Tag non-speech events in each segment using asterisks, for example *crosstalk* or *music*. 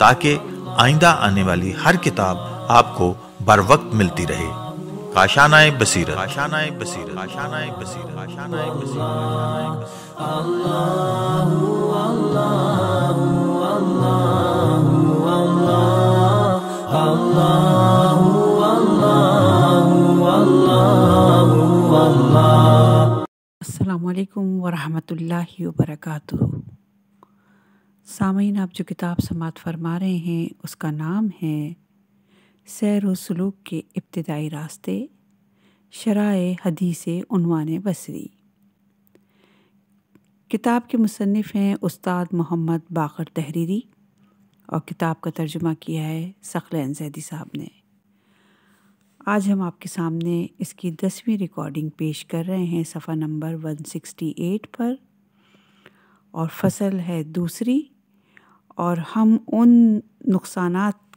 ताकि आइंदा आने वाली हर किताब आपको बर वक्त मिलती रहे काशानाए बसीरत काशानाए बसीरत काशानाए बसीरत काशानाए बसीरत अल्लाह अल्लाह अल्लाह अल्लाह वरहमतुल्लाहि वबरकातुहू सामीन आप जो किताब समात फरमा रहे हैं उसका नाम है सैर व सलूक के इब्तदाई रास्ते शराय हदीस उनवान बसरी किताब के मुसनफ़ हैं उस्ताद मोहम्मद बाकर तहरीरी और किताब का तर्जुमा किया है सखलैन जैदी साहब ने आज हम आपके सामने इसकी दसवीं रिकॉर्डिंग पेश कर रहे हैं सफ़ा नंबर 168 पर और फसल है दूसरी और हम उन नुकसान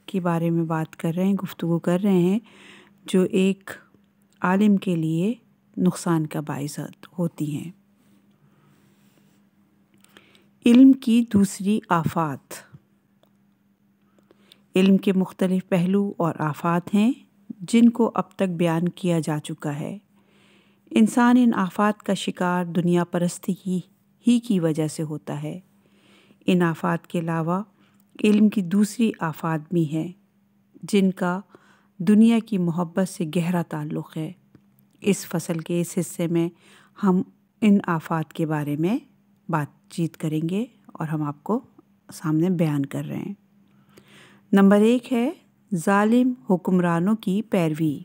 के बारे में बात कर रहे हैं गुफ्तु कर रहे हैं जो एक आलिम के लिए नुकसान का बायस होती हैं इल्म की दूसरी आफात इल्म के मुख्तलिफ़ पहलू और आफात हैं जिनको अब तक बयान किया जा चुका है इंसान इन आफात का शिकार दुनिया परस्ती ही, ही की वजह से होता है इन आफ़ात के अलावा इल्म की दूसरी आफ़ात भी हैं जिनका दुनिया की मोहब्बत से गहरा ताल्लुक़ है इस फसल के इस हिस्से में हम इन आफ़ात के बारे में बातचीत करेंगे और हम आपको सामने बयान कर रहे हैं नंबर एक है ालिम हुक्मरानों की पैरवी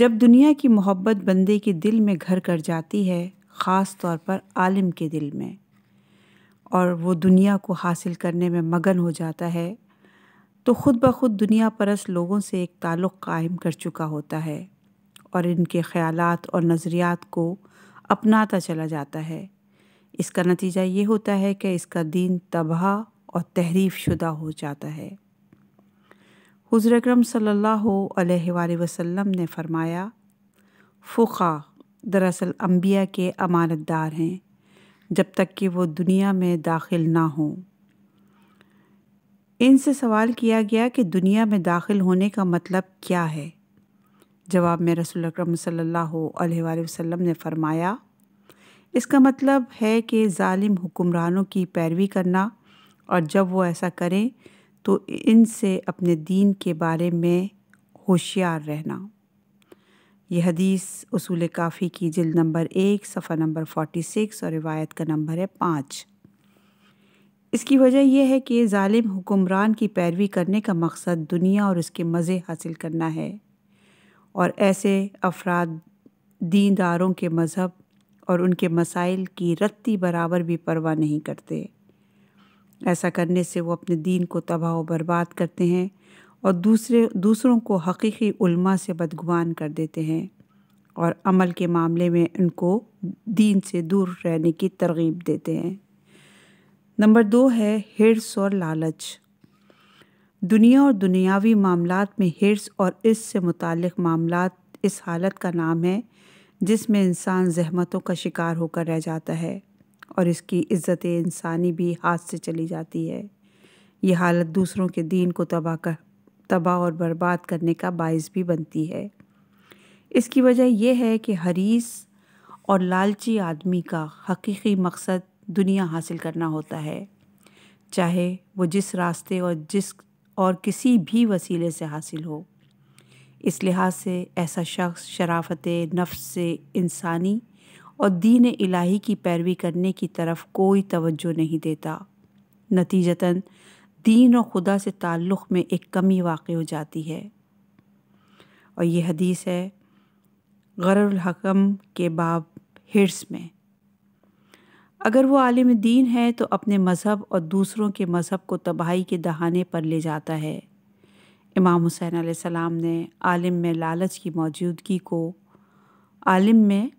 जब दुनिया की मोहब्बत बंदे के दिल में घर कर जाती है ख़ास तौर पर आलिम के दिल में और वो दुनिया को हासिल करने में मगन हो जाता है तो ख़ुद ब खुद दुनिया परस लोगों से एक ताल्लुक़ कायम कर चुका होता है और इनके ख्यालात और नज़रियात को अपनाता चला जाता है इसका नतीजा ये होता है कि इसका दीन तबाह और तहरीफ शुदा हो जाता है हज़र अक्रम सल्ला वसम ने फ़रमाया फ़ुका दरअसल अम्बिया के अमानतदार हैं जब तक कि वो दुनिया में दाखिल ना हों इनसे सवाल किया गया कि दुनिया में दाखिल होने का मतलब क्या है जवाब में रसूल अलैहि वसल्लम ने फरमाया इसका मतलब है कि जालिम हुक्मरानों की पैरवी करना और जब वो ऐसा करें तो इनसे अपने दीन के बारे में होशियार रहना यह हदीस असूल काफ़ी की जिल नंबर एक सफ़ा नंबर फ़ोटी सिक्स और रिवायत का नंबर है पाँच इसकी वजह यह है कि ालिम हुकुमरान की पैरवी करने का मकसद दुनिया और उसके मज़े हासिल करना है और ऐसे अफराद दीनदारों के मज़हब और उनके मसाइल की रत्ती बराबर भी परवाह नहीं करते ऐसा करने से वो अपने दीन को तबाह व बर्बाद करते हैं और दूसरे दूसरों को हकीकी उल्मा से बदगुमान कर देते हैं और अमल के मामले में उनको दीन से दूर रहने की तरगीब देते हैं नंबर दो है हिर्स और लालच दुनिया और दुनियावी मामलात में हिर्स और इससे मुतल मामला इस हालत का नाम है जिसमें इंसान जहमतों का शिकार होकर रह जाता है और इसकी इज़्ज़त इंसानी भी हाथ से चली जाती है यह हालत दूसरों के दीन को तबाह कर तबाह और बर्बाद करने का बायस भी बनती है इसकी वजह यह है कि हरीस और लालची आदमी का हकीकी मकसद दुनिया हासिल करना होता है चाहे वो जिस रास्ते और जिस और किसी भी वसीले से हासिल हो इस लिहाज से ऐसा शख्स शराफत नफ्स से इंसानी और दीन इलाही की पैरवी करने की तरफ कोई तवज्जो नहीं देता नतीजतन दीन और खुदा से ताल्लुक़ में एक कमी वाक़ हो जाती है और यह हदीस है गरहकम के बाब हिर्स में अगर वो आलिम दीन है तो अपने मज़हब और दूसरों के मज़हब को तबाही के दहाने पर ले जाता है इमाम हुसैन आसमाम ने आलिम में लालच की मौजूदगी को आलिम में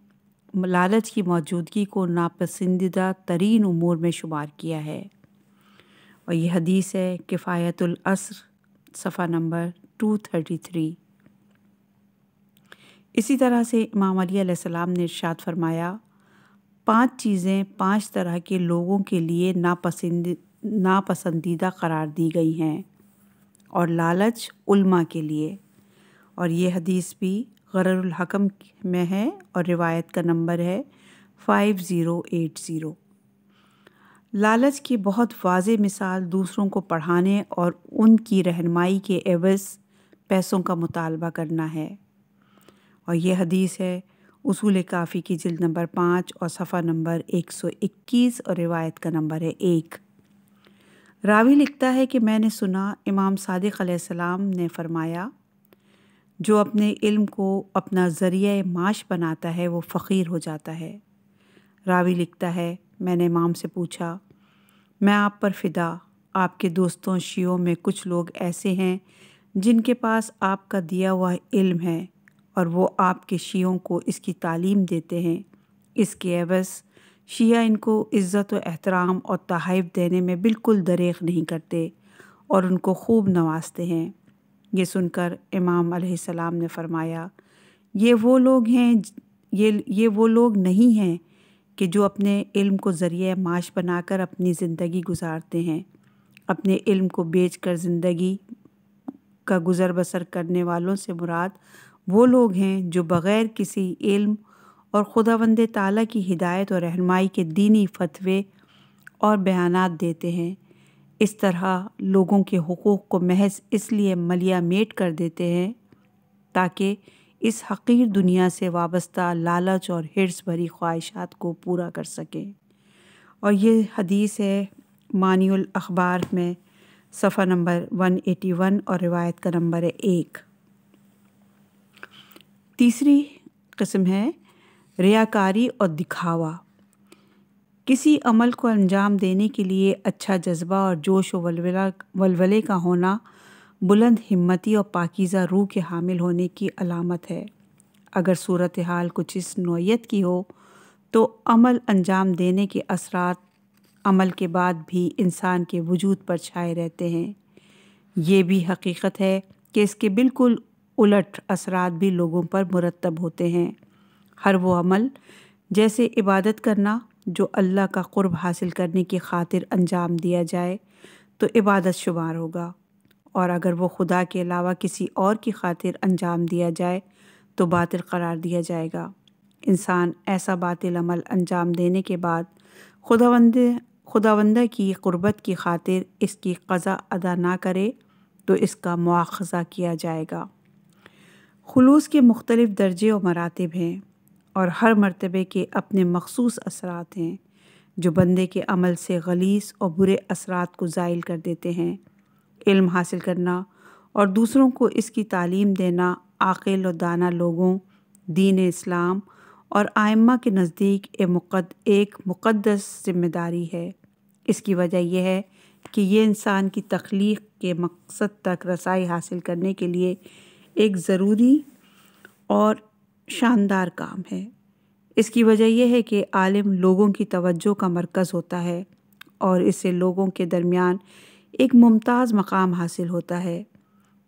लालच की मौजूदगी को नापसंदीदा तरीन उमूर में शुमार किया है और ये हदीस है किफ़ायतुल असर सफ़ा नंबर टू थर्टी थ्री इसी तरह से इमाम अली सलाम ने इर्शाद फरमाया पांच चीज़ें पांच तरह के लोगों के लिए नापसंद नापसंदीदा करार दी गई हैं और लालच उल्मा के लिए और ये हदीस भी हकम में है और रिवायत का नंबर है फ़ाइव ज़ीरो एट ज़ीरो लालच की बहुत वाज मिसाल दूसरों को पढ़ाने और उनकी रहनमाई के एवज़ पैसों का मुतालबा करना है और यह हदीस है उसूल काफ़ी की जल्द नंबर पाँच और सफ़ा नंबर एक सौ इक्कीस और रिवायत का नंबर है एक रावी लिखता है कि मैंने सुना इमाम सादिक सलाम ने फरमाया जो अपने इल्म को अपना ज़रिए माश बनाता है वो फ़कीर हो जाता है रावी लिखता है मैंने इमाम से पूछा मैं आप पर फिदा आपके दोस्तों शियों में कुछ लोग ऐसे हैं जिनके पास आपका दिया हुआ इल्म है और वो आपके शियों को इसकी तालीम देते हैं इसके अवस शिया इनको इज़्ज़त एहतराम और तहफ़ देने में बिल्कुल दरेग नहीं करते और उनको खूब नवाजते हैं ये सुनकर इमाम सलाम ने फरमाया ये वो लोग हैं ये ये वो लोग नहीं हैं कि जो अपने इल्म को ज़रिए माश बनाकर अपनी ज़िंदगी गुजारते हैं अपने इल्म को बेचकर ज़िंदगी का गुज़र बसर करने वालों से मुराद वो लोग हैं जो बग़ैर किसी इल्म और खुदावंद ताला की हिदायत और रहनमाई के दीनी फतवे और बयानात देते हैं इस तरह लोगों के हकूक़ को महज इसलिए मलिया मेट कर देते हैं ताकि इस हकीर दुनिया से वाबस्ता लालच और हिरस भरी ख्वाहिशात को पूरा कर सकें और ये हदीस है मानियल अखबार में सफ़ा नंबर 181 और रिवायत का नंबर है एक तीसरी कस्म है रियाकारी और दिखावा किसी अमल को अंजाम देने के लिए अच्छा जज्बा और जोश व वलवला वलवले का होना बुलंद हिम्मती और पाकिज़ा रूह के हामिल होने की अलामत है अगर सूरत हाल कुछ इस नोयत की हो तो अमल अंजाम देने के असरात अमल के बाद भी इंसान के वजूद पर छाए रहते हैं ये भी हकीकत है कि इसके बिल्कुल उलट असरात भी लोगों पर मुरतब होते हैं हर वो अमल जैसे इबादत करना जो अल्लाह का क़ुरब हासिल करने की खातिर अंजाम दिया जाए तो इबादत शुमार होगा और अगर वो खुदा के अलावा किसी और की खातिर अंजाम दिया जाए तो बातिल करार दिया जाएगा इंसान ऐसा बातिल अमल अंजाम देने के बाद खुदावंद खुदावंदा की क़ुरबत की खातिर इसकी कज़ा अदा ना करे तो इसका मुआखजा किया जाएगा खलूस के मुख्तलिफ़ दर्जे और मरातब हैं और हर मरतबे के अपने मखसूस असरात हैं जो बंदे के अमल से गलीस और बुरे असरात को ज़ायल कर देते हैं इल्म हासिल करना और दूसरों को इसकी तालीम देना आकिल और दाना लोगों दीन इस्लाम और आयमा के नज़दीक ए मुकद एक मुकदस जिम्मेदारी है इसकी वजह यह है कि यह इंसान की तख्लीक के मकसद तक रसाई हासिल करने के लिए एक ज़रूरी और शानदार काम है इसकी वजह यह है कि आलिम लोगों की तवज्जो का मरकज़ होता है और इससे लोगों के दरमियान एक मुमताज़ मकाम हासिल होता है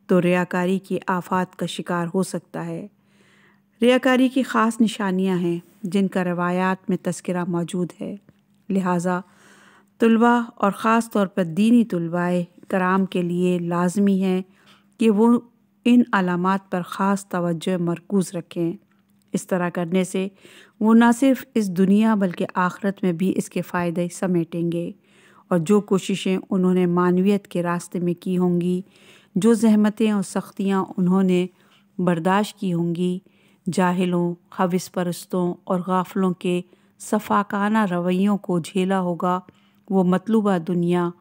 तो रियाकारी की आफात का शिकार हो सकता है रियाकारी की ख़ास निशानियां हैं जिनका रवायात में तस्करा मौजूद है लिहाजा तलबा और ख़ास तौर पर दीनी तलबाए कराम के लिए लाजमी है कि वो इन अलामत पर ख़ास तवज्जो मरकूज़ रखें इस तरह करने से वो न सिर्फ़ इस दुनिया बल्कि आखरत में भी इसके फ़ायदे समेटेंगे और जो कोशिशें उन्होंने मानवीयत के रास्ते में की होंगी जो जहमतें और सख्तियां उन्होंने बर्दाश्त की होंगी जाहिलों हविस परस्तों और गाफलों के सफाकाना रवैयों को झेला होगा वो मतलूबा दुनिया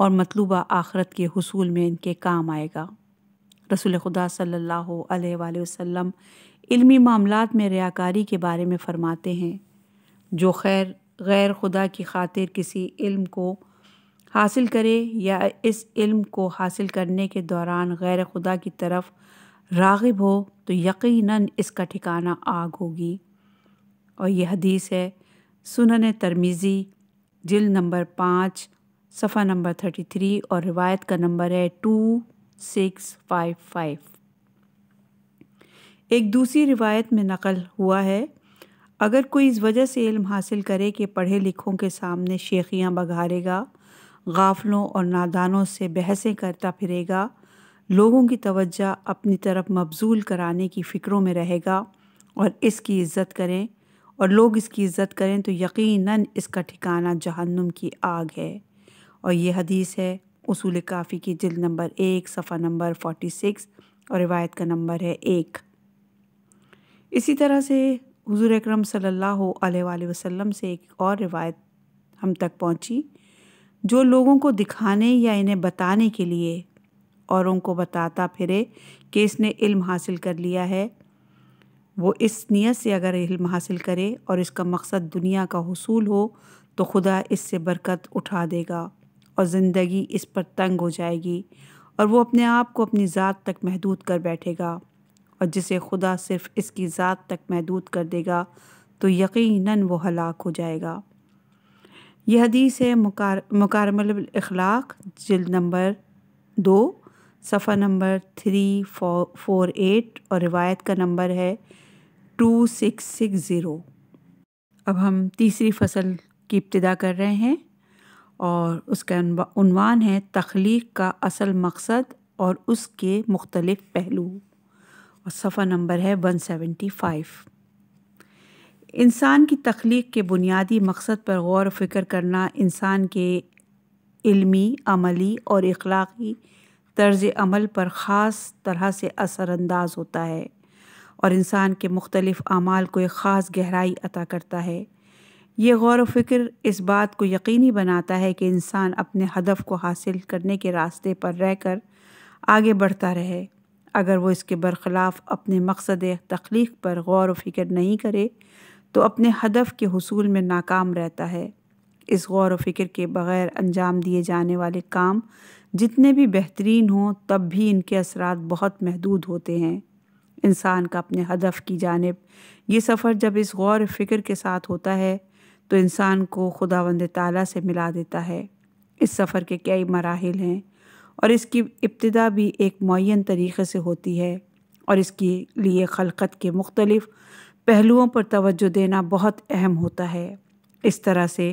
और मतलूबा आखरत के हसूल में इनके काम आएगा रसूल खुदा सल्लल्लाहु अलैहि वसल्लम इल्मी मामलात में रियाकारी के बारे में फ़रमाते हैं जो खैर गैर खुदा की खातिर किसी इल्म को हासिल करे या इस इल्म को हासिल करने के दौरान गैर खुदा की तरफ रागिब हो तो यकीनन इसका ठिकाना आग होगी और यह हदीस है सुनन तरमीज़ी जिल नंबर पाँच सफ़ा नंबर थर्टी थ्री और रिवायत का नंबर है टू सिक्स फाइव फाइव एक दूसरी रिवायत में नकल हुआ है अगर कोई इस वजह से इल्म हासिल करे कि पढ़े लिखों के सामने शेखियाँ बघारेगा गाफलों और नादानों से बहसें करता फिरेगा लोगों की तवज्जो अपनी तरफ मबजूल कराने की फ़िक्रों में रहेगा और इसकी इज़्ज़त करें और लोग इसकी इज़्ज़त करें तो यकीनन इसका ठिकाना जहन्नुम की आग है और ये हदीस है उसूल काफ़ी की जिल नंबर एक सफ़ा नंबर फ़ोटी सिक्स और रिवायत का नंबर है एक इसी तरह से हुजूर अकरम सल्लल्लाहु अलैहि वसल्लम से एक और रिवायत हम तक पहुंची जो लोगों को दिखाने या इन्हें बताने के लिए औरों को बताता फिरे कि इसने इल्म हासिल कर लिया है वो इस नीयत से अगर इल्म हासिल करे और इसका मकसद दुनिया का हसूल हो तो खुदा इससे बरकत उठा देगा और ज़िंदगी इस पर तंग हो जाएगी और वो अपने आप को अपनी ज़ात तक महदूद कर बैठेगा और जिसे खुदा सिर्फ़ इसकी ज़ात तक महदूद कर देगा तो यकीनन वो हलाक हो जाएगा यह हदीस है मुकार मकारमल जल्द नंबर दो सफ़ा नंबर थ्री फो फोर एट और रिवायत का नंबर है टू सिक्स सिक्स ज़ीरो अब हम तीसरी फसल की इब्तदा कर रहे हैं और उसका उनवान है तख्लीक का असल मकसद और उसके मुख्तलिफ़ पहलू और सफ़ा नंबर है वन सेवेंटी फ़ाइव इंसान की तख्लीक के बुनियादी मकसद पर गौर फिक्र करना इंसान के इल्मी अमली और इखलाक़ी तर्ज़ अमल पर ख़ास तरह से असरानंदाज होता है और इंसान के मुख्तलिफ़ अमाल को एक ख़ास गहराई अता करता है ये गौर फिक्र इस बात को यकीनी बनाता है कि इंसान अपने हदफ को हासिल करने के रास्ते पर रह कर आगे बढ़ता रहे अगर वो इसके बरखिलाफ़ अपने मकसद तख्लीक पर गौर व फिक्र नहीं करे तो अपने हदफ के हसूल में नाकाम रहता है इस गौर फिक्र के बग़ैर अंजाम दिए जाने वाले काम जितने भी बेहतरीन हों तब भी इनके असरात बहुत महदूद होते हैं इंसान का अपने हदफ की जानब ये सफ़र जब इस गौर फिक्र के साथ होता है तो इंसान को खुदा वंद ताली से मिला देता है इस सफ़र के कई मराहल हैं और इसकी इब्तदा भी एक मुन तरीक़े से होती है और इसके लिए खलकत के मुख्तलिफ़ पहलुओं पर तवज्जो देना बहुत अहम होता है इस तरह से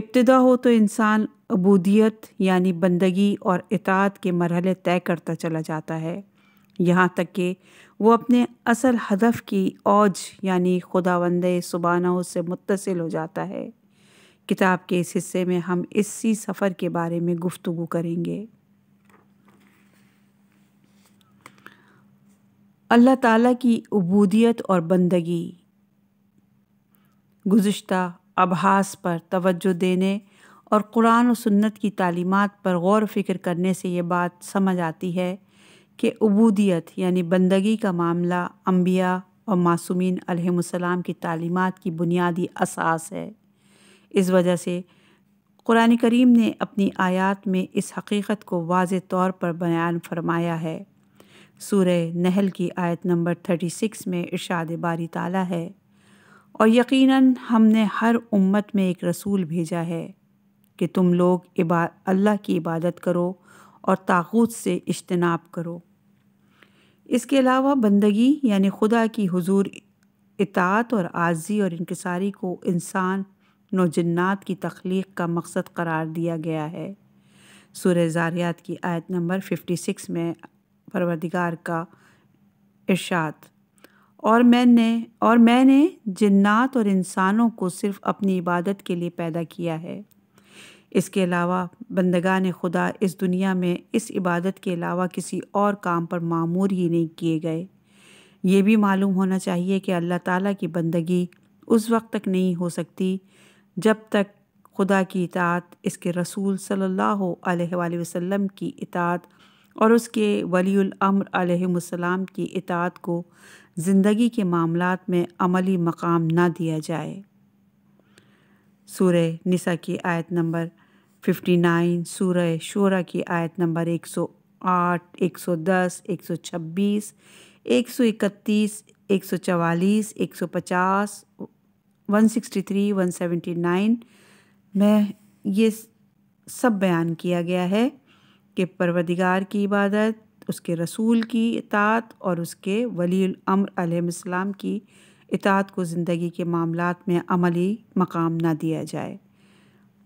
इब्तदा हो तो इंसान अबूदियत यानी बंदगी और इतात के मरहले तय करता चला जाता है यहाँ तक कि वो अपने असल हदफ की औज यानी खुदावंद सुबाना से मुतसिल हो जाता है किताब के इस हिस्से में हम इसी सफ़र के बारे में गुफ्तु करेंगे अल्लाह ताला की उबूदियत और बंदगी गुज्त अबहास पर तवज्जो देने और कुरान और सुन्नत की तालीमात पर गौर फिक्र करने से ये बात समझ आती है कि उबूदियत यानी बंदगी का मामला अम्बिया और मासूमिन अलहसलाम की तालीमात की बुनियादी असास है इस वजह से कुरान करीम ने अपनी आयत में इस हकीक़त को वाज तौर पर बयान फरमाया है सूर नहल की आयत नंबर थर्टी सिक्स में इरशाद बारी ताला है और यकीनन हमने हर उम्मत में एक रसूल भेजा है कि तुम लोग इबा अल्लाह की इबादत करो और ताकूत से इजतनाब करो इसके अलावा बंदगी यानी खुदा की हुजूर इतात और आजी और इनकसारी को इंसान नौजन्नात की तख्लीक का मकसद करार दिया गया है सूर्य ज़ारियात की आयत नंबर फिफ्टी सिक्स में परवरदिगार का इर्शाद और मैंने और मैंने जिन्नात और इंसानों को सिर्फ अपनी इबादत के लिए पैदा किया है इसके अलावा बंदगा ने खुदा इस दुनिया में इस इबादत के अलावा किसी और काम पर मामूर ही नहीं किए गए ये भी मालूम होना चाहिए कि अल्लाह ताला की बंदगी उस वक्त तक नहीं हो सकती जब तक खुदा की इतात इसके रसूल सल्लल्लाहु अलैहि वसल्लम की इतात और उसके वलीमर आसलम की इतात को ज़िंदगी के मामला में अमली मकाम ना दिया जाए सूर्य निसा की आयत नंबर 59, सूर शोरा की आयत नंबर 108, 110, 126, 131, 144, वन 163, 179 में ये सब बयान किया गया है कि परवदिगार की इबादत उसके रसूल की इतात और उसके वली अमर की इतात को ज़िंदगी के मामला में अमली मकाम ना दिया जाए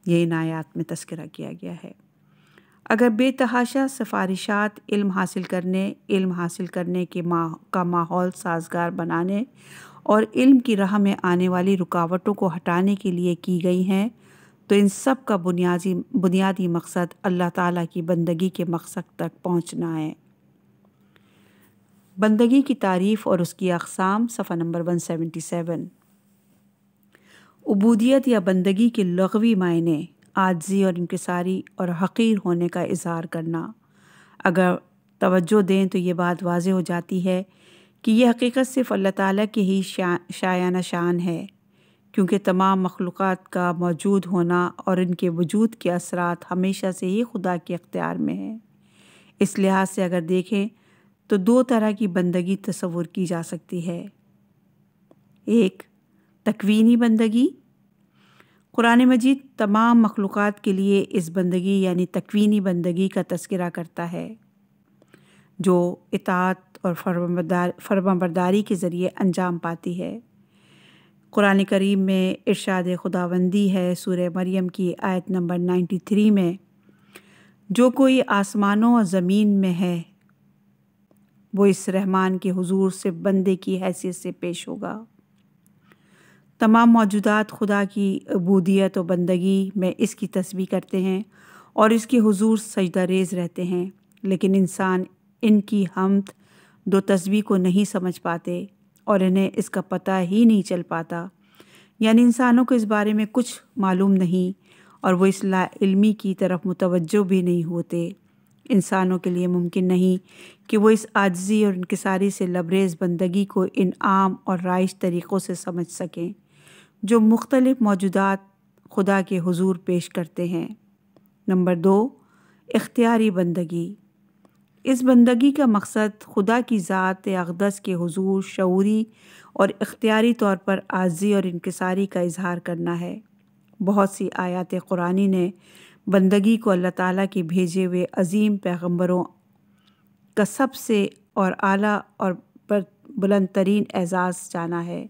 ये इन आयात में तस्करा किया गया है अगर बेतहाशा सिफारिशात इल्म हासिल करने इल्म हासिल करने के मा का माहौल साजगार बनाने और इल्म की राह में आने वाली रुकावटों को हटाने के लिए की गई हैं तो इन सब का बुनियादी बुनियादी मकसद अल्लाह ताला की बंदगी के मकसद तक पहुँचना है बंदगी की तारीफ़ और उसकी अकसाम सफ़ा नंबर वन सेवेंटी सेवन उबूदियत या बंदगी के लगवी मायने आजी और इनकसारी और हकीर होने का इजहार करना अगर तवज्जो दें तो ये बात वाज हो जाती है कि यह हकीकत सिर्फ़ अल्लाह ताला की ही शा, शायाना शान है क्योंकि तमाम मखलूक़ का मौजूद होना और इनके वजूद के असरात हमेशा से ही खुदा के अख्तियार में हैं इस लिहाज से अगर देखें तो दो तरह की बंदगी तस्वुर की जा सकती है एक तकवीनी बंदगी कुरान मजीद तमाम मखलूक़ के लिए इस बंदगी यानि तकवीनी बंदगी का तस्करा करता है जो इतात और फर्मा बरदारी के ज़रिए अंजाम पाती है कुरान करीम में इरशाद खुदाबंदी है सूर मरियम की आयत नंबर नाइन्टी थ्री में जो कोई आसमानों और ज़मीन में है वो इस रहमान के हजूर से बंदे की हैसियत से पेश होगा तमाम मौजूदात खुदा की अबूदियत और बंदगी में इसकी तस्वीर करते हैं और इसके हजूर सजदा रेज रहते हैं लेकिन इंसान इनकी हमद दो तस्वीर को नहीं समझ पाते और इन्हें इसका पता ही नहीं चल पाता यानी इंसानों को इस बारे में कुछ मालूम नहीं और वो इस लाइल्मी की तरफ मुतवजो भी नहीं होते इंसानों के लिए मुमकिन नहीं कि वो इस आजजी और इनकसारी से लबरेज़ बंदगी को इन आम और राइज तरीक़ों से समझ सकें जो मुख्तलिफ़ मौजूदात खुदा के हजूर पेश करते हैं नंबर दो इख्तियारी बंदगी इस बंदगी का मकसद खुदा की ज़ात अकदस के हजूर शूरी और इख्तियारी तौर पर आजी और इनकसारी का इजहार करना है बहुत सी आयात कुरानी ने बंदगी को अल्लाह ताला के भेजे हुए अजीम पैगंबरों का सबसे और आला और बुलंद तरीन एजाज़ जाना है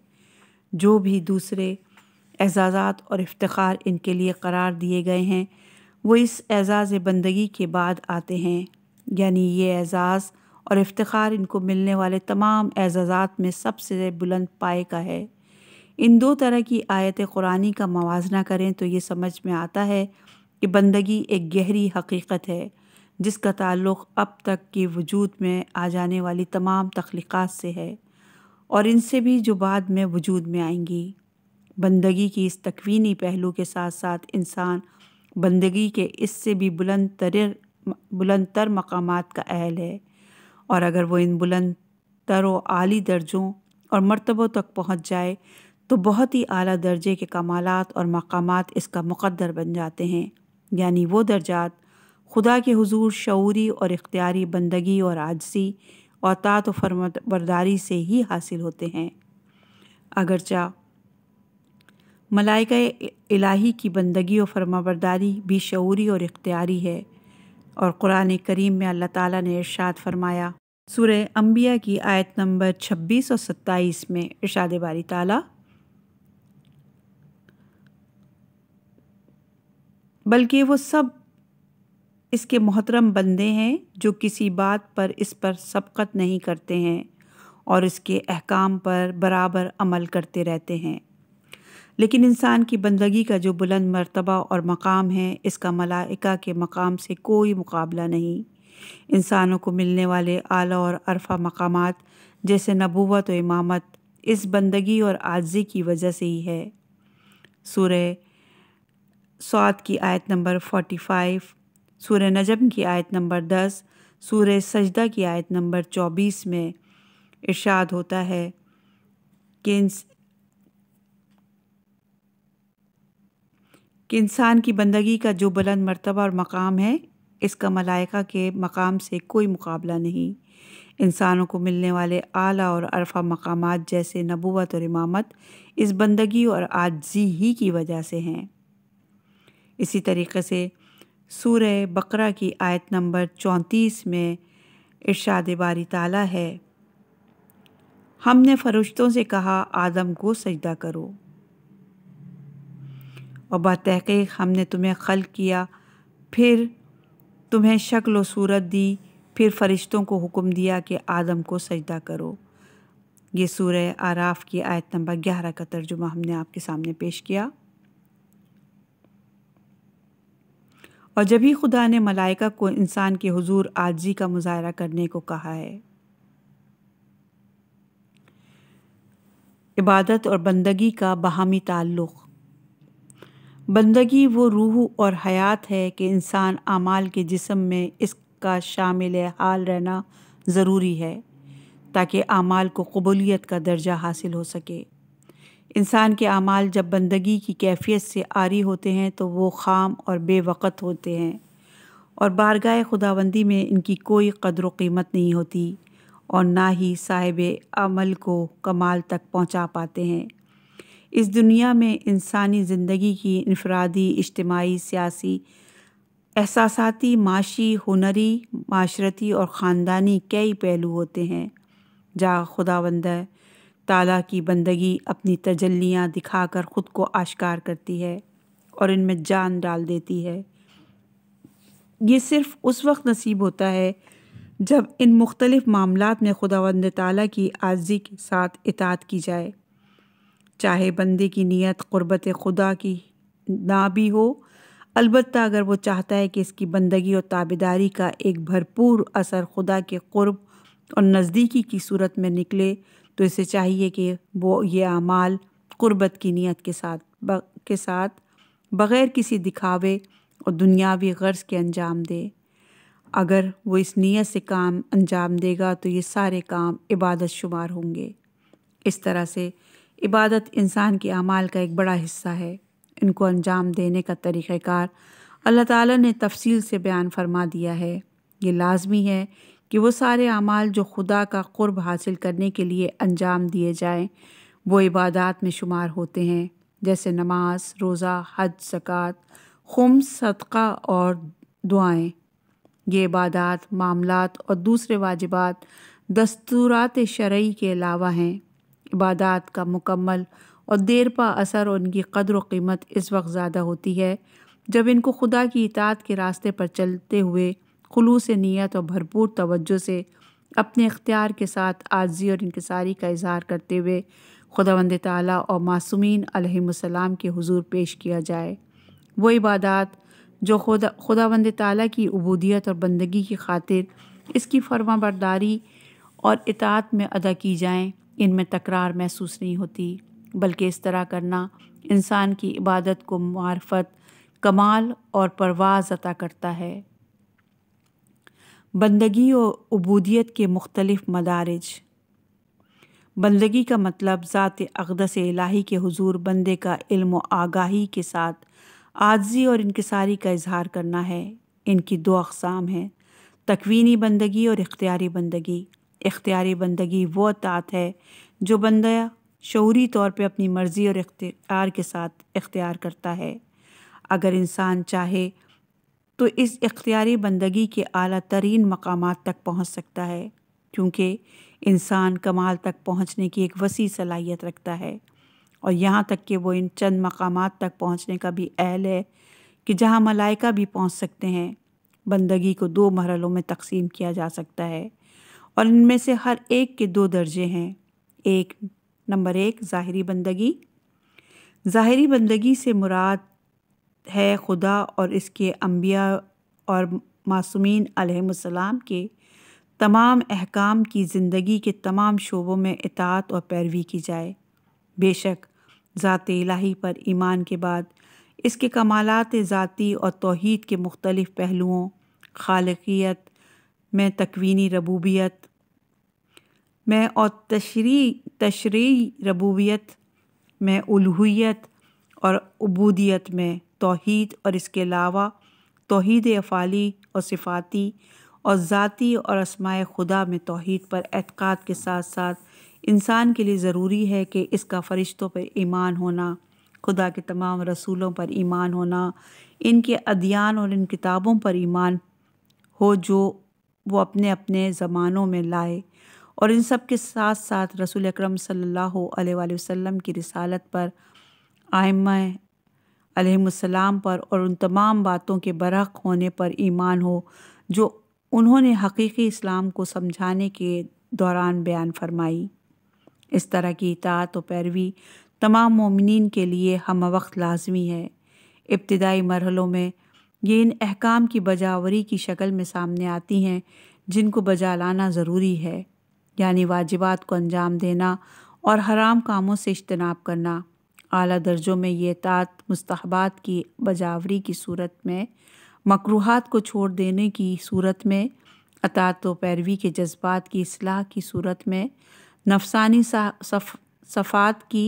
जो भी दूसरे एजाज़ात और इफ्तार इनके लिए करार दिए गए हैं वो इस एजाज़ बंदगी के बाद आते हैं यानी ये एज़ाज़ और इफ्तार इनको मिलने वाले तमाम एज़ाज़ात में सबसे बुलंद पाए का है इन दो तरह की आयत कुरानी का मवाजना करें तो ये समझ में आता है कि बंदगी एक गहरी हकीकत है जिसका ताल्लुक़ अब तक के वजूद में आ जाने वाली तमाम तख्लीक़ात से है और इनसे भी जो बाद में वजूद में आएंगी बंदगी की इस तकवीनी पहलू के साथ साथ इंसान बंदगी के इससे भी बुलंद तर बुलंद तर मकाम का अहल है और अगर वो इन बुलंद तर व आली दर्जों और मरतबों तक पहुँच जाए तो बहुत ही अली दर्जे के कमालत और मकाम इसका मुक़दर बन जाते हैं यानी वो दर्जात खुदा के हजूर शूरी और इख्तियारी बंदगी और आजसी और तात व फरमत बरदारी से ही हासिल होते हैं अगरचा मलाइका इलाही की बंदगी और फरमाबरदारी भी शूरी और इख्तियारी है और क़ुरान करीम में अल्लाह ताला ने इरशाद फरमाया सूर्य अम्बिया की आयत नंबर 26 और 27 में इरशाद बारी ताला बल्कि वो सब इसके मोहतरम बंदे हैं जो किसी बात पर इस पर सबकत नहीं करते हैं और इसके अहकाम पर बराबर अमल करते रहते हैं लेकिन इंसान की बंदगी का जो बुलंद मरतबा और मकाम है इसका मलाइका के मकाम से कोई मुकाबला नहीं इंसानों को मिलने वाले आला और अरफा मकाम जैसे नबूवत व इमामत इस बंदगी और आजी की वजह से ही है सूर्य स्वाद की आयत नंबर फोटी फाइव सूर्य नजम की आयत नंबर दस सूर्य सजदा की आयत नंबर चौबीस में इरशाद होता है कि कि इंसान की बंदगी का जो बुलंद मरतबा और मकाम है इसका मलाइका के मकाम से कोई मुकाबला नहीं इंसानों को मिलने वाले आला और अरफा मकाम जैसे नबूत और इमामत इस बंदगी और आजी ही की वजह से हैं इसी तरीके से सूर बकरा की आयत नंबर चौंतीस में इर्शाद बारी ताला है हमने फरिश्तों से कहा आदम को सजदा करो और तहक़ीक हमने तुम्हें खल किया फिर तुम्हें शक्ल व सूरत दी फिर फरिश्तों को हुक्म दिया कि आदम को सजदा करो ये सूर्य आराफ की आयत नंबर ग्यारह का तर्जुमा हमने आपके सामने पेश किया और जब ही खुदा ने मलाइका को इंसान के हुजूर आजी का मुजाहरा करने को कहा है इबादत और बंदगी का बाहमी ताल्लुक़ बंदगी वो रूह और हयात है कि इंसान आमाल के जिसम में इसका शामिल हाल रहना ज़रूरी है ताकि आमाल को कबूलीत का दर्जा हासिल हो सके इंसान के आमाल जब बंदगी की कैफियत से आरी होते हैं तो वो खाम और बेवक़त होते हैं और बारगाह खुदाबंदी में इनकी कोई कदर कीमत नहीं होती और ना ही साहिब अमल को कमाल तक पहुंचा पाते हैं इस दुनिया में इंसानी ज़िंदगी की इनफरादी इज्तमाही सियासी एहसासाती माशी हुनरी माशरती और ख़ानदानी कई पहलू होते हैं खुदा खुदावंद ताला की बंदगी अपनी तजल्लियाँ दिखाकर ख़ुद को आश्कार करती है और इनमें जान डाल देती है ये सिर्फ़ उस वक्त नसीब होता है जब इन मुख्तलिफ़ मामलों में खुदावंद ताली की आर्जी के साथ इतात की जाए चाहे बंदे की नीयत क़ुरबत खुदा की ना भी हो अलबत् अगर वो चाहता है कि इसकी बंदगी और ताबेदारी का एक भरपूर असर खुदा के क़ुरब और नज़दीकी की सूरत में निकले तो इसे चाहिए कि वो ये अमाल क़ुरबत की नीयत के साथ के साथ बग़ैर किसी दिखावे और दुनियावी गर्ज के अंजाम दे अगर वो इस नीयत से काम अंजाम देगा तो ये सारे काम इबादत शुमार होंगे इस तरह से इबादत इंसान के अमाल का एक बड़ा हिस्सा है इनको अंजाम देने का तरीक़ार अल्लाह ताला ने तफसील से बयान फरमा दिया है ये लाजमी है कि वो सारे अमाल जो खुदा का क़ुरब हासिल करने के लिए अंजाम दिए जाएं वो इबादत में शुमार होते हैं जैसे नमाज रोज़ा हज सकात खुम सदका और दुआएं ये इबादत मामलात और दूसरे वाजिबात दस्तूरात शरय के अलावा हैं इबादत का मुकम्मल और देरपा असर और उनकी कदर व कीमत इस वक्त ज़्यादा होती है जब इनको खुदा की इतात के रास्ते पर चलते हुए खलूस नीयत और भरपूर तवज्जो से अपने इख्तियार के साथ आजी और इनकसारी का इजहार करते हुए खुदावंद ताली और मासूमिन अलैहिस्सलाम के हुजूर पेश किया जाए वो इबादत जो खुदा खुदावंद ताली की अबूदियत और बंदगी की खातिर इसकी फर्माबरदारी और इतात में अदा की जाएँ इनमें तकरार महसूस नहीं होती बल्कि इस तरह करना इंसान की इबादत को मार्फत कमाल और परवाज अता करता है बंदगी और अबूदियत के मुख्तलिफ मदारज बंदगी का मतलब ज़ात अकदस इलाही के हुजूर बंदे का इल्म आगाही के साथ आजी और इनकसारी का इजहार करना है इनकी दो अकसाम हैं तकवीनी बंदगी और इख्तियारी बंदगी इख्तियारी बंदगी वो अतात है जो बंदा शौरी तौर पे अपनी मर्ज़ी और इख्तियार के साथ इख्तियार करता है अगर इंसान चाहे तो इस इख्तियारी बंदगी के अला तरीन मकाम तक पहुँच सकता है क्योंकि इंसान कमाल तक पहुँचने की एक वसी सलाहियत रखता है और यहाँ तक कि वो इन चंद मकाम तक पहुँचने का भी अहल है कि जहाँ मलाइका भी पहुँच सकते हैं बंदगी को दो मरलों में तकसीम किया जा सकता है और इनमें से हर एक के दो दर्जे हैं एक नंबर एक ज़ाहरी बंदगी ज़ाहरी बंदगी से मुराद है खुदा और इसके अम्बिया और मासूमिन अलहसलाम के तमाम अहकाम की ज़िंदगी के तमाम शोबों में इतात और पैरवी की जाए बेशक ज़ात इलाही पर ईमान के बाद इसके कमालत ज़ाती और तोहद के मुख्तलिफ़ पहलुओं खालकियत मैं तकवीनी रबूबियत मैं और तशरी तशरी रबूबियत में उलहुयत और अबूदियत में तोहद और इसके अलावा तोहद अफ़ाली और सिफाती और ज़ाती और असमाय खुदा में तोहद पर एतक़ाद के साथ साथ इंसान के लिए ज़रूरी है कि इसका फ़रिश्तों पर ईमान होना खुदा के तमाम रसूलों पर ईमान होना इनके अदियान और इन किताबों पर ईमान हो जो वो अपने अपने ज़मानों में लाए और इन सब के साथ साथ रसूल अकरम सल्लल्लाहु अलैहि वसल्लम की रिसालत पर आयम पर और उन तमाम बातों के बरक होने पर ईमान हो जो उन्होंने हकीकी इस्लाम को समझाने के दौरान बयान फरमाई इस तरह की इतात व पैरवी तमाम ममिन के लिए हम वक्त लाजमी है इब्तदाई मरहलों में ये इन अहकाम की बजावरी की शक्ल में सामने आती हैं जिनको बजा लाना ज़रूरी है यानी वाजिबात को अंजाम देना और हराम कामों से इजतनाब करना अली दर्जों में ये तात मुस्तबात की बजावरी की सूरत में मकरूहत को छोड़ देने की सूरत में अतात व पैरवी के जज्बात की असलाह की सूरत में नफसानी सफ़ात की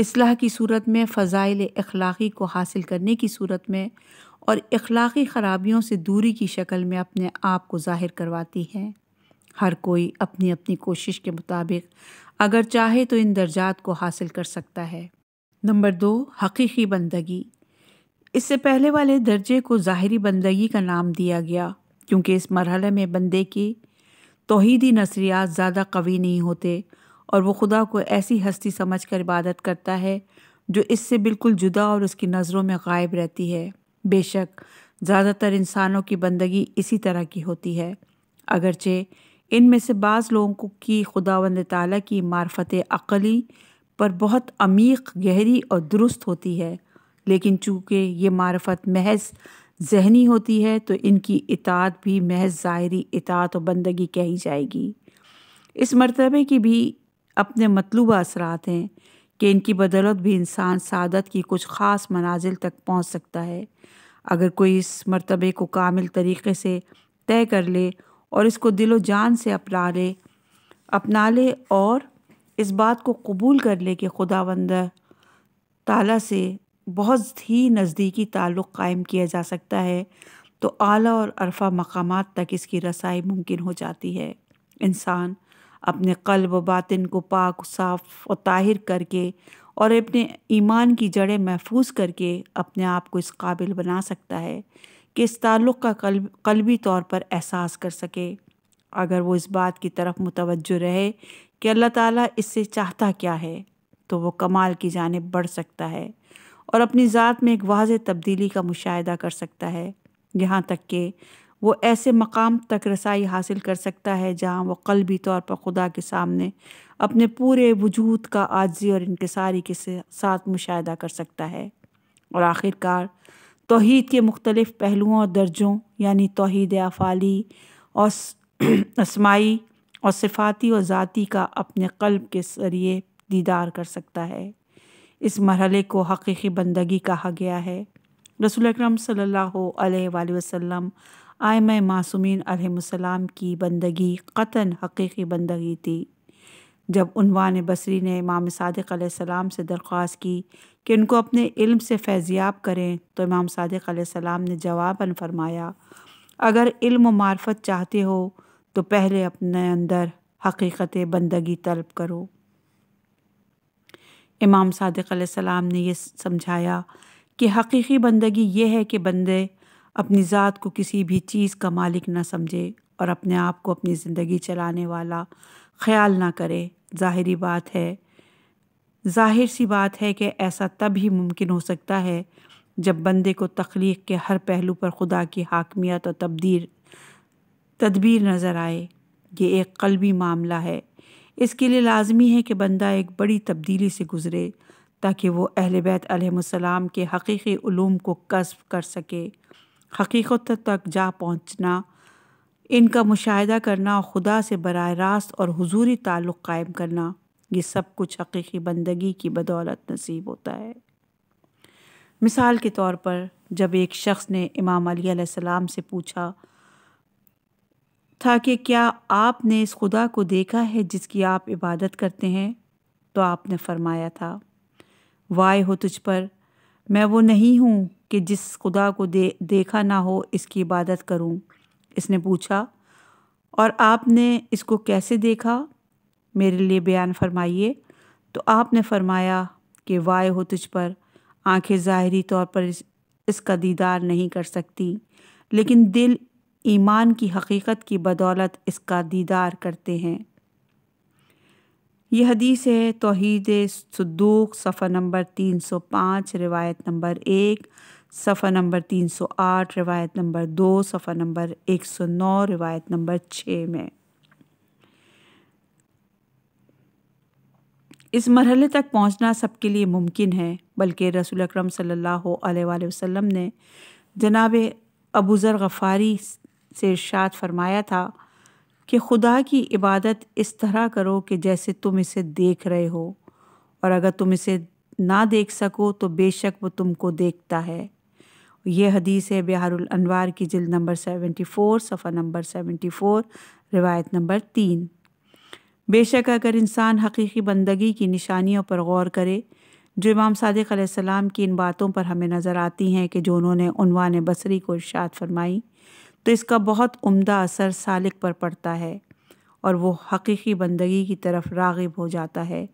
असलाह की सूरत में फ़ज़ाइल अखलाक़ी को हासिल करने की सूरत में और अखलाक़ी ख़राबियों से दूरी की शक्ल में अपने आप को ज़ाहिर करवाती है हर कोई अपनी अपनी कोशिश के मुताबिक अगर चाहे तो इन दर्जात को हासिल कर सकता है नंबर दो हकी बंदगी इससे पहले वाले दर्जे को ज़ाहरी बंदगी का नाम दिया गया क्योंकि इस मरहल में बंदे की तोहदी नसरियात ज़्यादा कवी नहीं होते और वो खुदा को ऐसी हस्ती समझ कर इबादत करता है जो इससे बिल्कुल जुदा और उसकी नज़रों में गायब रहती है बेशक ज़्यादातर इंसानों की बंदगी इसी तरह की होती है अगरचे इन में से बाज़ लोगों की खुदावंद ताला की मार्फत अकली पर बहुत अमीक गहरी और दुरुस्त होती है लेकिन चूँकि ये मार्फत महज जहनी होती है तो इनकी इतात भी महज ज़ाहरी इतात और बंदगी कही जाएगी इस मरतबे की भी अपने मतलूबा असरात हैं कि इनकी बदौलत भी इंसान सादत की कुछ ख़ास मनाजिल तक पहुँच सकता है अगर कोई इस मरतबे को कामिल तरीक़े से तय कर ले और इसको दिलो जान से अपना ले अपना ले और इस बात को कबूल कर ले कि खुदावंद ताला से बहुत ही नज़दीकी ताल्लुक़ कायम किया जा सकता है तो आला और अरफा मकाम तक इसकी रसाई मुमकिन हो जाती है इंसान अपने कल्ब व बातिन को पाक साफ और ताहिर करके और अपने ईमान की जड़ें महफूज करके अपने आप को इस काबिल बना सकता है कि इस ताल्लुक़ का कल्ब कल्बी तौर पर एहसास कर सके अगर वो इस बात की तरफ मुतवज्जो रहे कि अल्लाह ताला इससे चाहता क्या है तो वो कमाल की जानब बढ़ सकता है और अपनी ज़ात में एक वाज तब्दीली का मुशाह कर सकता है यहाँ तक कि वो ऐसे मकाम तक रसाई हासिल कर सकता है जहाँ वह कलबी तौर पर खुदा के सामने अपने पूरे वजूद का आजी और इनकसारी के साथ मुशाह कर सकता है और आखिरकार तोहद के मुख्तलिफ़ पहलुओं और दर्जों यानि तोहद अफ़ाली और *clears throat* असमाई और सिफाती और ज़ाती का अपने कल्ब के ज़रिए दीदार कर सकता है इस मरहले को हकीकी बंदगी कहा गया है रसूल अक्रम सल्लल्लाहु अलैहि आयम मासूमिन अलैहिस्सलाम की बंदगी कतन हकीकी बंदगी थी जब उनवान बसरी ने इमाम सादिक से दरख्वास्त की कि उनको अपने इल्म से फैज़याब करें तो इमाम सादिक ने जवाबन फरमाया अगर इल्म मार्फत चाहते हो तो पहले अपने अंदर हकीकत बंदगी तलब करो इमाम सादिक ने यह समझाया कि हकीकी बंदगी यह है कि बंदे अपनी ज़ात को किसी भी चीज़ का मालिक ना समझे और अपने आप को अपनी ज़िंदगी चलाने वाला ख्याल ना करे ज़ाहरी बात है जाहिर सी बात है कि ऐसा तब ही मुमकिन हो सकता है जब बंदे को तख्लीक के हर पहलू पर खुदा की हाकमियत और तब्दीर तदबीर नज़र आए ये एक कलबी मामला है इसके लिए लाजमी है कि बंदा एक बड़ी तब्दीली से गुज़रे ताकि वो अहल बैत अलैहिस्सलाम के हकीकी को कस्ब कर सके हकीकत तक जा पहुँचना इनका मुशाह करना और ख़ुदा से बर रास्त और हजूरी ताल्लुक़ कायम करना ये सब कुछ हकीकी बंदगी की बदौलत नसीब होता है मिसाल के तौर पर जब एक शख्स ने इमाम अली सलाम से पूछा था कि क्या आपने इस खुदा को देखा है जिसकी आप इबादत करते हैं तो आपने फरमाया था वाय हो तुझ पर मैं वो नहीं हूँ कि जिस खुदा को दे देखा ना हो इसकी इबादत करूं। इसने पूछा और आपने इसको कैसे देखा मेरे लिए बयान फरमाइए तो आपने फरमाया कि वाय हो तुझ पर आंखें ज़ाहरी तौर पर इस, इसका दीदार नहीं कर सकती लेकिन दिल ईमान की हकीकत की बदौलत इसका दीदार करते हैं यह हदीस है तोहद सदूक सफ़र नंबर 305 रिवायत नंबर एक सफ़ा नंबर तीन सौ आठ रिवायत नंबर दो सफ़ा नंबर एक सौ नौ रिवायत नंबर छः में इस मरहले तक पहुंचना सबके लिए मुमकिन है बल्कि रसूल अक्रम सल्लल्लाहु अलैहि वसल्लम ने जनाब अबूज़र गफ़ारी से इर्शाद फरमाया था कि खुदा की इबादत इस तरह करो कि जैसे तुम इसे देख रहे हो और अगर तुम इसे ना देख सको तो बेशक वो तुमको देखता है ये हदीस है बिहारुल अनवार की जिल्द नंबर सेवेंटी फ़ोर सफ़ा नंबर सेवेंटी फ़ोर रिवायत नंबर तीन बेशक अगर इंसान हकीकी बंदगी की निशानियों पर गौर करे जो इमाम सादिक की इन बातों पर हमें नज़र आती हैं कि जो उन्होंने उनवान बसरी को इर्शाद फरमाई तो इसका बहुत उम्दा असर सालिक पर पड़ता है और वो हकीकी बंदगी की तरफ रागिब हो जाता है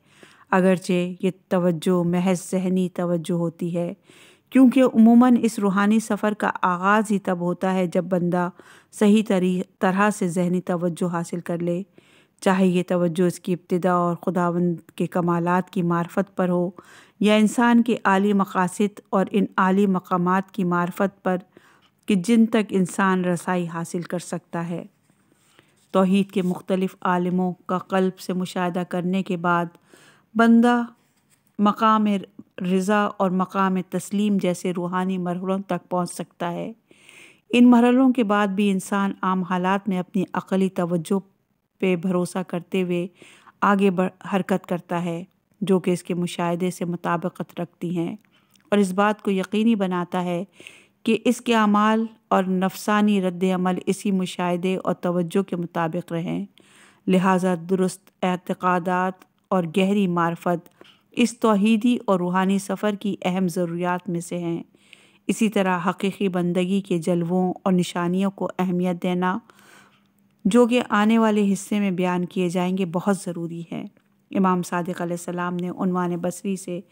अगरचे ये तवज्जो महज जहनी तवज्जो होती है क्योंकि उमूमन इस रूहानी सफ़र का आगाज़ ही तब होता है जब बंदा सही तरी तरह से जहनी तवज्जो हासिल कर ले चाहे ये तवज्जो इसकी इब्तदा और खुदावंद के कमालत की मार्फत पर हो या इंसान के आली मकासद और इन आली मकाम की मार्फत पर कि जिन तक इंसान रसाई हासिल कर सकता है तोहद के मुख्तलिफ़ आलमों का कल्ब से मुशाह करने के बाद बंदा मकाम रज़ा और मकाम तस्लीम जैसे रूहानी मरहलों तक पहुँच सकता है इन मरहलों के बाद भी इंसान आम हालात में अपनी अकली तवज्जो पे भरोसा करते हुए आगे बढ़ हरकत करता है जो कि इसके मुशाहदे से मुताबकत रखती हैं और इस बात को यकीनी बनाता है कि इसके अमाल और नफसानी रद्द इसी मुशाहदे और तवज्जो के मुताबिक रहें लिहाजा दुरुस्त एतक़ादात और गहरी मार्फत इस तोहीदी और रूहानी सफ़र की अहम ज़रूरियात में से हैं इसी तरह हकीकी बंदगी के जलवों और निशानियों को अहमियत देना जो कि आने वाले हिस्से में बयान किए जाएंगे बहुत ज़रूरी है इमाम सादिक सलाम ने उनवान बसरी से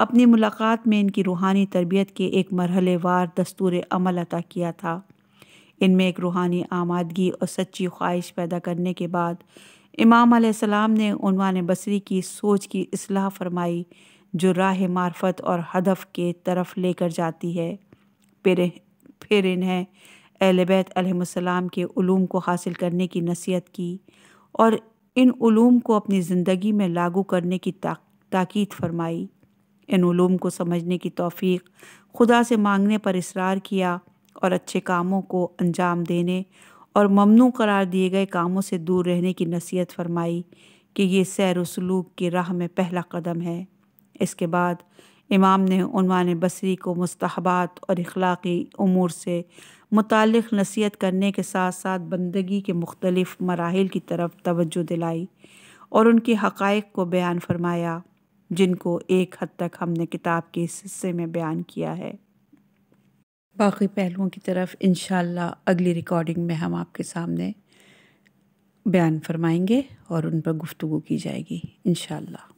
अपनी मुलाकात में इनकी रूहानी तरबियत के एक वार दस्तूर अमल अता किया था इनमें एक रूहानी आमादगी और सच्ची ख्वाहिश पैदा करने के बाद इमाम आसमाम ने उनवान बसरी की सोच की असलाह फरमाई जो राह मार्फत और हदफ के तरफ लेकर जाती है फिर फिर इन्हें अहलबैत अलैहिस्सलाम के ूम को हासिल करने की नसीहत की और इन ूम को अपनी ज़िंदगी में लागू करने की ता, ताकीद फरमाई इन ूम को समझने की तोफ़ी खुदा से मांगने पर इसरार किया और अच्छे कामों को अंजाम देने और ममनू करार दिए गए कामों से दूर रहने की नसीहत फरमाई कि ये सैर व सलूक की राह में पहला कदम है इसके बाद इमाम ने उनवान बसरी को मुस्तहबात और अखलाकी अमूर से मुतल नसीहत करने के साथ साथ बंदगी के मुख्तलिफ़ मराहल की तरफ तवज्जो दिलाई और उनके हक़ को बयान फरमाया जिनको एक हद तक हमने किताब के इस हिस्से में बयान किया है बाकी पहलुओं की तरफ इन अगली रिकॉर्डिंग में हम आपके सामने बयान फरमाएंगे और उन पर गुफ्तु की जाएगी इनशाला